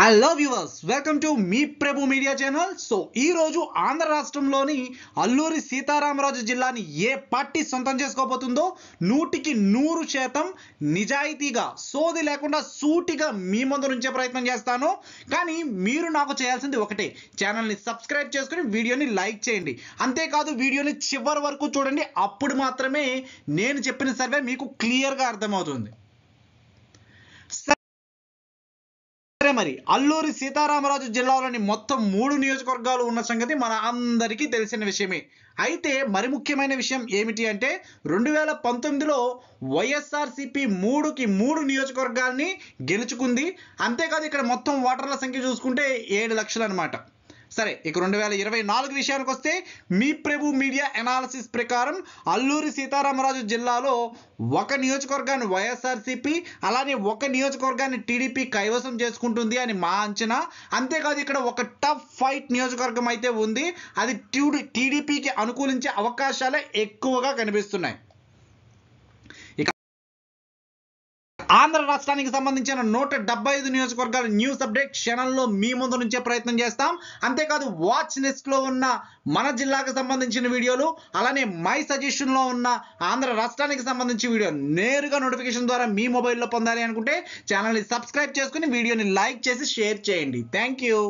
hello viewers welcome to మీ Prabhu media channel so ఈరోజు ఆంధ్ర రాష్ట్రంలోని అల్లూరి సీతారామరాజు జిల్లాని ఏ పార్టీ సొంతం చేసుకోబోతుందో నూటికి నూరు శాతం నిజాయితీగా సోది లేకుండా సూటిగా మీ ముందు నుంచే ప్రయత్నం చేస్తాను కానీ మీరు నాకు చేయాల్సింది ఒకటే ఛానల్ని సబ్స్క్రైబ్ చేసుకుని వీడియోని లైక్ చేయండి అంతేకాదు వీడియోని చివరి వరకు చూడండి అప్పుడు మాత్రమే నేను చెప్పిన సర్వే మీకు క్లియర్గా అర్థమవుతుంది సరే మరి అల్లూరి సీతారామరాజు జిల్లాలోని మొత్తం మూడు నియోజకవర్గాలు ఉన్న సంగతి మన అందరికీ తెలిసిన విషయమే అయితే మరి ముఖ్యమైన విషయం ఏమిటి అంటే రెండు వేల పంతొమ్మిదిలో వైఎస్ఆర్సిపి మూడుకి మూడు నియోజకవర్గాల్ని గెలుచుకుంది అంతేకాదు ఇక్కడ మొత్తం ఓటర్ల సంఖ్య చూసుకుంటే ఏడు లక్షలు అనమాట సరే ఇక రెండు వేల ఇరవై నాలుగు విషయానికి వస్తే మీ ప్రభు మీడియా ఎనాలిసిస్ ప్రకారం అల్లూరి సీతారామరాజు జిల్లాలో ఒక నియోజకవర్గాన్ని వైఎస్ఆర్సీపీ అలానే ఒక నియోజకవర్గాన్ని టీడీపీ కైవసం చేసుకుంటుంది అని మా అంచనా అంతేకాదు ఇక్కడ ఒక టఫ్ ఫైట్ నియోజకవర్గం అయితే ఉంది అది టీడీపీకి అనుకూలించే అవకాశాలే ఎక్కువగా కనిపిస్తున్నాయి ఆంధ్ర రాష్ట్రానికి సంబంధించిన నూట డెబ్బై ఐదు నియోజకవర్గాల న్యూస్ అప్డేట్ క్షణంలో మీ ముందు నుంచే ప్రయత్నం చేస్తాం అంతేకాదు వాచ్ లో ఉన్న మన జిల్లాకు సంబంధించిన వీడియోలు అలానే మై సజెషన్లో ఉన్న ఆంధ్ర రాష్ట్రానికి సంబంధించిన వీడియో నేరుగా నోటిఫికేషన్ ద్వారా మీ మొబైల్లో పొందాలి అనుకుంటే ఛానల్ని సబ్స్క్రైబ్ చేసుకుని వీడియోని లైక్ చేసి షేర్ చేయండి థ్యాంక్ యూ